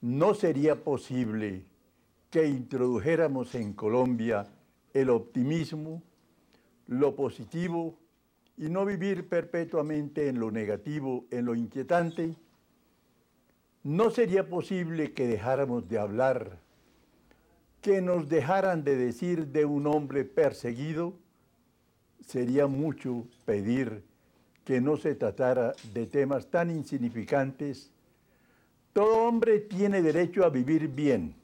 no sería posible que introdujéramos en Colombia el optimismo, lo positivo y no vivir perpetuamente en lo negativo, en lo inquietante, no sería posible que dejáramos de hablar, que nos dejaran de decir de un hombre perseguido, sería mucho pedir que no se tratara de temas tan insignificantes todo hombre tiene derecho a vivir bien,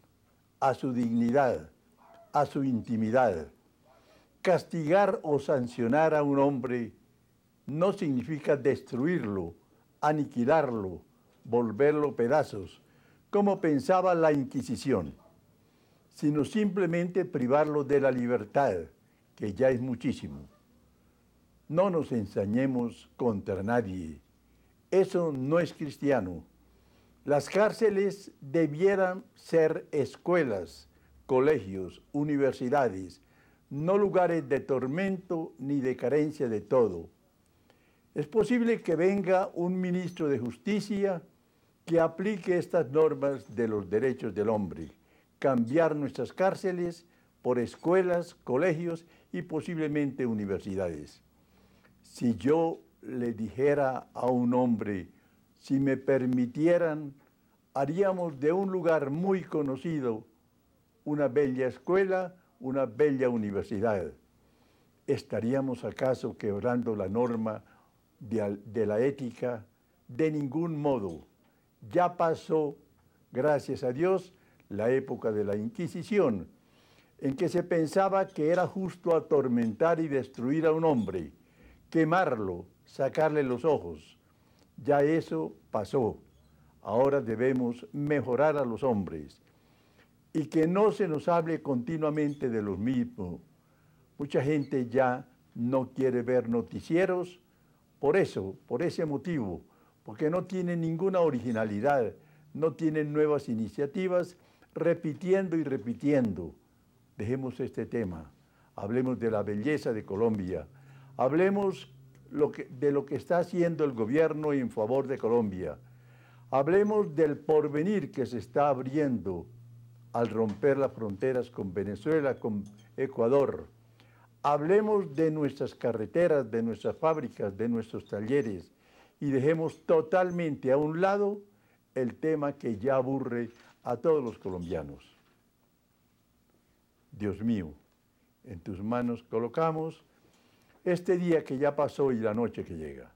a su dignidad, a su intimidad. Castigar o sancionar a un hombre no significa destruirlo, aniquilarlo, volverlo pedazos, como pensaba la Inquisición, sino simplemente privarlo de la libertad, que ya es muchísimo. No nos ensañemos contra nadie. Eso no es cristiano las cárceles debieran ser escuelas, colegios, universidades, no lugares de tormento ni de carencia de todo. Es posible que venga un ministro de justicia que aplique estas normas de los derechos del hombre, cambiar nuestras cárceles por escuelas, colegios y posiblemente universidades. Si yo le dijera a un hombre, si me permitieran, haríamos de un lugar muy conocido una bella escuela, una bella universidad. ¿Estaríamos acaso quebrando la norma de, la ética? De ningún modo. Ya pasó, gracias a Dios, la época de la Inquisición, en que se pensaba que era justo atormentar y destruir a un hombre, quemarlo, sacarle los ojos. Ya eso pasó. Ahora debemos mejorar a los hombres y que no se nos hable continuamente de los mismos. Mucha gente ya no quiere ver noticieros por eso, por ese motivo, porque no tienen ninguna originalidad, no tienen nuevas iniciativas, repitiendo y repitiendo. Dejemos este tema, hablemos de la belleza de Colombia, hablemos de lo que está haciendo el gobierno en favor de Colombia. Hablemos del porvenir que se está abriendo al romper las fronteras con Venezuela, con Ecuador. Hablemos de nuestras carreteras, de nuestras fábricas, de nuestros talleres y dejemos totalmente a un lado el tema que ya aburre a todos los colombianos. Dios mío, en tus manos colocamos este día que ya pasó y la noche que llega.